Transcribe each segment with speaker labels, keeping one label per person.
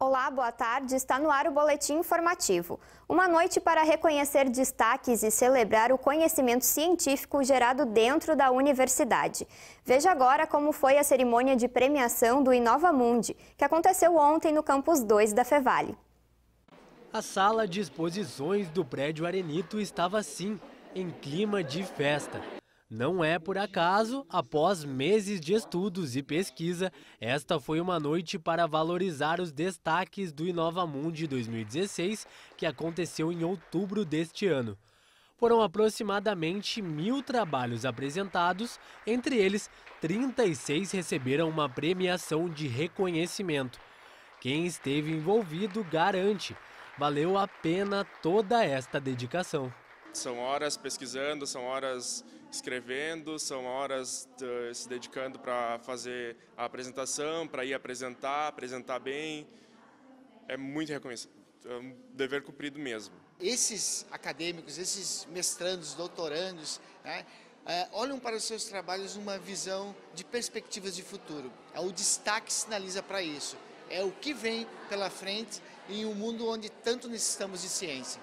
Speaker 1: Olá, boa tarde. Está no ar o Boletim Informativo. Uma noite para reconhecer destaques e celebrar o conhecimento científico gerado dentro da universidade. Veja agora como foi a cerimônia de premiação do Inova Mundi, que aconteceu ontem no campus 2 da Fevale.
Speaker 2: A sala de exposições do prédio Arenito estava assim, em clima de festa. Não é por acaso, após meses de estudos e pesquisa, esta foi uma noite para valorizar os destaques do Inova Mundi 2016, que aconteceu em outubro deste ano. Foram aproximadamente mil trabalhos apresentados, entre eles 36 receberam uma premiação de reconhecimento. Quem esteve envolvido garante, valeu a pena toda esta dedicação. São horas pesquisando, são horas escrevendo, são horas eh, se dedicando para fazer a apresentação, para ir apresentar, apresentar bem. É muito reconhecido, é um dever cumprido mesmo. Esses acadêmicos, esses mestrandos, doutorandos, né, eh, olham para os seus trabalhos numa visão de perspectivas de futuro. é O destaque que sinaliza para isso. É o que vem pela frente em um mundo onde tanto necessitamos de ciência.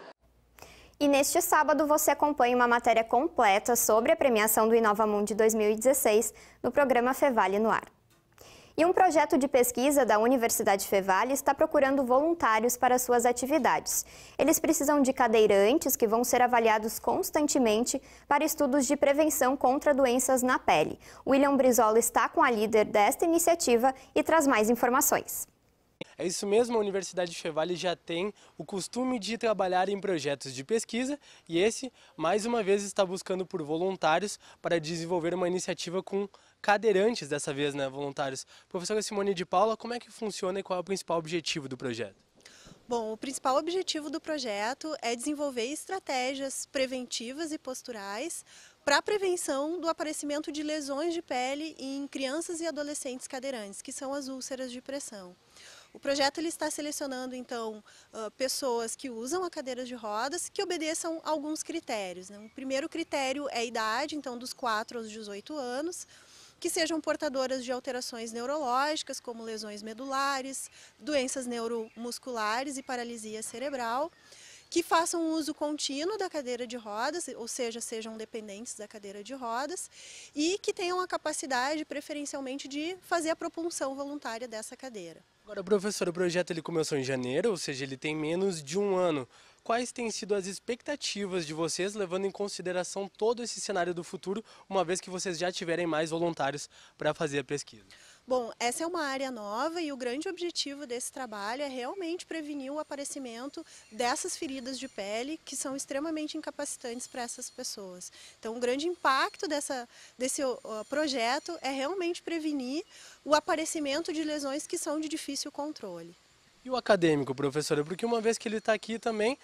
Speaker 1: E neste sábado você acompanha uma matéria completa sobre a premiação do Inova Mundi 2016 no programa Fevale no Ar. E um projeto de pesquisa da Universidade Fevale está procurando voluntários para suas atividades. Eles precisam de cadeirantes que vão ser avaliados constantemente para estudos de prevenção contra doenças na pele. William Brizola está com a líder desta iniciativa e traz mais informações.
Speaker 2: É isso mesmo, a Universidade de já tem o costume de trabalhar em projetos de pesquisa e esse, mais uma vez, está buscando por voluntários para desenvolver uma iniciativa com cadeirantes dessa vez, né, voluntários. Professora Simone de Paula, como é que funciona e qual é o principal objetivo do projeto?
Speaker 3: Bom, o principal objetivo do projeto é desenvolver estratégias preventivas e posturais para a prevenção do aparecimento de lesões de pele em crianças e adolescentes cadeirantes, que são as úlceras de pressão. O projeto ele está selecionando, então, pessoas que usam a cadeira de rodas que obedeçam alguns critérios. Né? O primeiro critério é a idade, então, dos 4 aos 18 anos que sejam portadoras de alterações neurológicas, como lesões medulares, doenças neuromusculares e paralisia cerebral que façam uso contínuo da cadeira de rodas, ou seja, sejam dependentes da cadeira de rodas, e que tenham a capacidade, preferencialmente, de fazer a propulsão voluntária dessa cadeira. Agora,
Speaker 2: professor, o projeto ele começou em janeiro, ou seja, ele tem menos de um ano. Quais têm sido as expectativas de vocês, levando em consideração todo esse cenário do futuro, uma vez que vocês já tiverem mais voluntários para fazer a pesquisa?
Speaker 3: Bom, essa é uma área nova e o grande objetivo desse trabalho é realmente prevenir o aparecimento dessas feridas de pele que são extremamente incapacitantes para essas pessoas. Então, o grande impacto dessa, desse projeto é realmente prevenir o aparecimento de lesões que são de difícil controle.
Speaker 2: E o acadêmico, professora? Porque uma vez que ele está aqui também,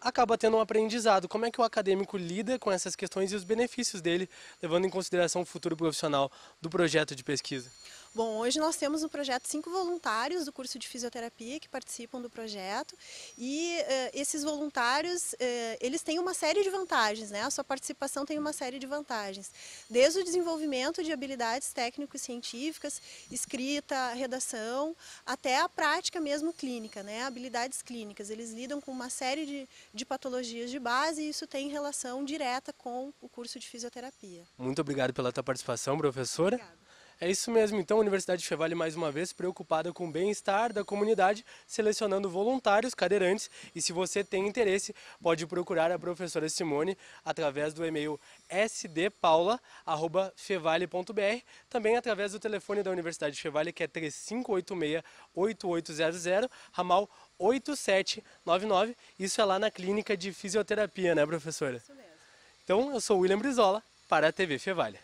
Speaker 2: acaba tendo um aprendizado. Como é que o acadêmico lida com essas questões e os benefícios dele, levando em consideração o futuro profissional do projeto de pesquisa?
Speaker 3: Bom, hoje nós temos no projeto cinco voluntários do curso de fisioterapia que participam do projeto e uh, esses voluntários, uh, eles têm uma série de vantagens, né? A sua participação tem uma série de vantagens, desde o desenvolvimento de habilidades técnico-científicas, escrita, redação, até a prática mesmo clínica, né? Habilidades clínicas, eles lidam com uma série de, de patologias de base e isso tem relação direta com o curso de fisioterapia.
Speaker 2: Muito obrigado pela tua participação, professora. Obrigada. É isso mesmo, então a Universidade de Fevale mais uma vez preocupada com o bem-estar da comunidade, selecionando voluntários cadeirantes e se você tem interesse, pode procurar a professora Simone através do e-mail sdpaula.fevale.br, também através do telefone da Universidade de Fevale que é 3586-8800, ramal 8799, isso é lá na clínica de fisioterapia, né professora? Isso mesmo. Então eu sou William Brizola para a TV Fevale.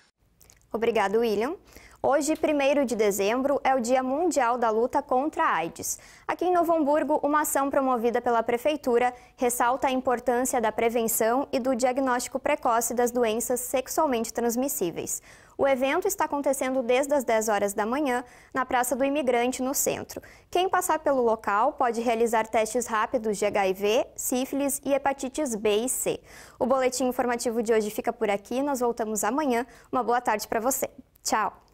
Speaker 1: Obrigado, William. Hoje, 1 de dezembro, é o Dia Mundial da Luta contra a AIDS. Aqui em Novo Hamburgo, uma ação promovida pela Prefeitura ressalta a importância da prevenção e do diagnóstico precoce das doenças sexualmente transmissíveis. O evento está acontecendo desde as 10 horas da manhã na Praça do Imigrante, no centro. Quem passar pelo local pode realizar testes rápidos de HIV, sífilis e hepatites B e C. O boletim informativo de hoje fica por aqui. Nós voltamos amanhã. Uma boa tarde para você. Tchau!